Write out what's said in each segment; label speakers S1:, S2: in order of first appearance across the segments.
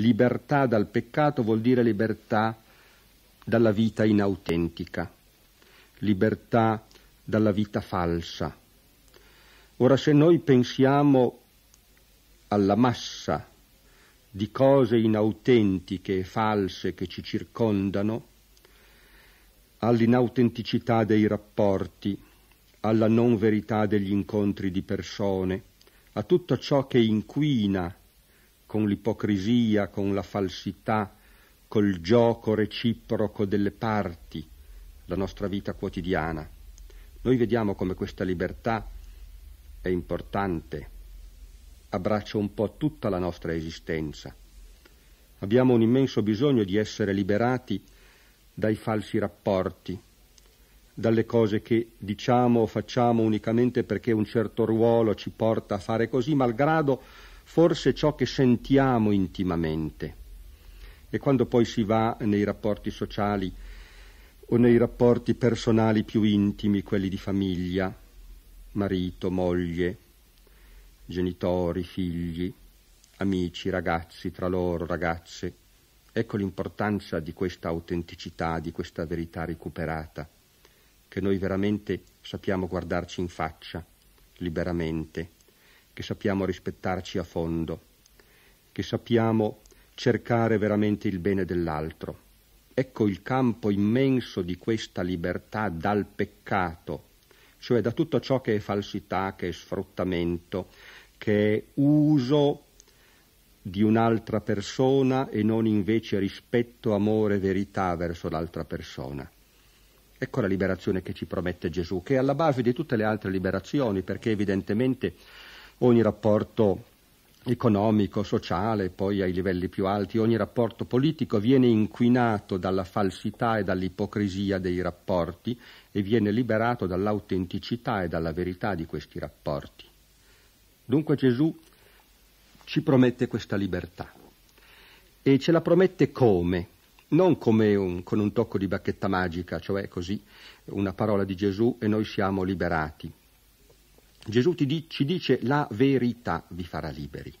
S1: Libertà dal peccato vuol dire libertà dalla vita inautentica, libertà dalla vita falsa. Ora se noi pensiamo alla massa di cose inautentiche e false che ci circondano, all'inautenticità dei rapporti, alla non verità degli incontri di persone, a tutto ciò che inquina con l'ipocrisia, con la falsità, col gioco reciproco delle parti, la nostra vita quotidiana. Noi vediamo come questa libertà è importante, abbraccia un po' tutta la nostra esistenza. Abbiamo un immenso bisogno di essere liberati dai falsi rapporti, dalle cose che diciamo o facciamo unicamente perché un certo ruolo ci porta a fare così, malgrado forse ciò che sentiamo intimamente. E quando poi si va nei rapporti sociali o nei rapporti personali più intimi, quelli di famiglia, marito, moglie, genitori, figli, amici, ragazzi, tra loro ragazze, ecco l'importanza di questa autenticità, di questa verità recuperata, che noi veramente sappiamo guardarci in faccia, liberamente che sappiamo rispettarci a fondo, che sappiamo cercare veramente il bene dell'altro. Ecco il campo immenso di questa libertà dal peccato, cioè da tutto ciò che è falsità, che è sfruttamento, che è uso di un'altra persona e non invece rispetto, amore, verità verso l'altra persona. Ecco la liberazione che ci promette Gesù, che è alla base di tutte le altre liberazioni, perché evidentemente ogni rapporto economico, sociale, poi ai livelli più alti, ogni rapporto politico viene inquinato dalla falsità e dall'ipocrisia dei rapporti e viene liberato dall'autenticità e dalla verità di questi rapporti. Dunque Gesù ci promette questa libertà e ce la promette come? Non come un, con un tocco di bacchetta magica, cioè così una parola di Gesù e noi siamo liberati, Gesù di, ci dice la verità vi farà liberi.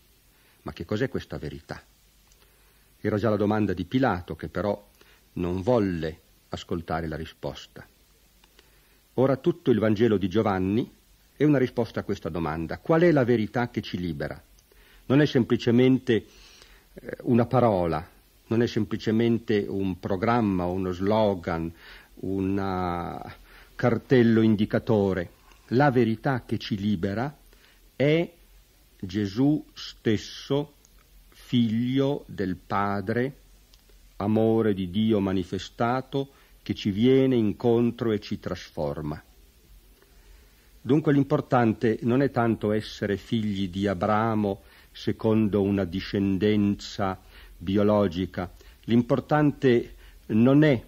S1: Ma che cos'è questa verità? Era già la domanda di Pilato che però non volle ascoltare la risposta. Ora tutto il Vangelo di Giovanni è una risposta a questa domanda. Qual è la verità che ci libera? Non è semplicemente eh, una parola, non è semplicemente un programma, uno slogan, un cartello indicatore la verità che ci libera è Gesù stesso, figlio del Padre, amore di Dio manifestato, che ci viene incontro e ci trasforma. Dunque l'importante non è tanto essere figli di Abramo secondo una discendenza biologica, l'importante non è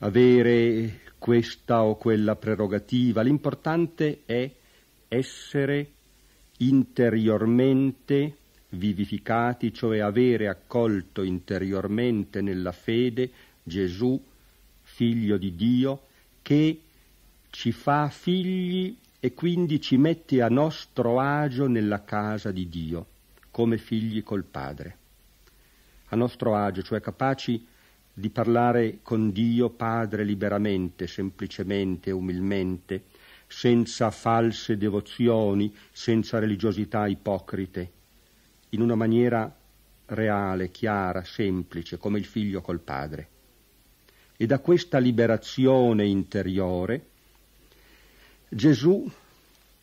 S1: avere questa o quella prerogativa, l'importante è essere interiormente vivificati, cioè avere accolto interiormente nella fede Gesù, figlio di Dio, che ci fa figli e quindi ci mette a nostro agio nella casa di Dio, come figli col Padre. A nostro agio, cioè capaci di parlare con Dio Padre liberamente, semplicemente, umilmente, senza false devozioni, senza religiosità ipocrite, in una maniera reale, chiara, semplice, come il figlio col padre. E da questa liberazione interiore Gesù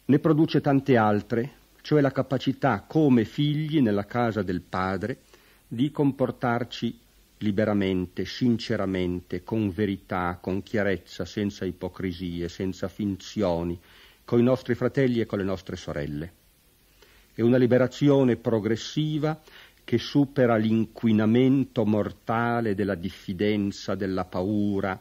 S1: ne produce tante altre, cioè la capacità come figli nella casa del Padre di comportarci liberamente, sinceramente, con verità, con chiarezza, senza ipocrisie, senza finzioni, con i nostri fratelli e con le nostre sorelle. È una liberazione progressiva che supera l'inquinamento mortale della diffidenza, della paura,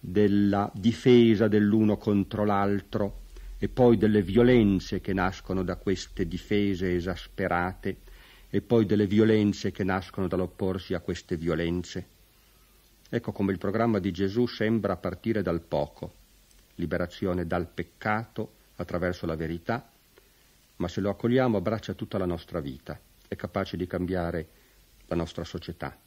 S1: della difesa dell'uno contro l'altro e poi delle violenze che nascono da queste difese esasperate e poi delle violenze che nascono dall'opporsi a queste violenze. Ecco come il programma di Gesù sembra partire dal poco, liberazione dal peccato attraverso la verità, ma se lo accogliamo abbraccia tutta la nostra vita, è capace di cambiare la nostra società.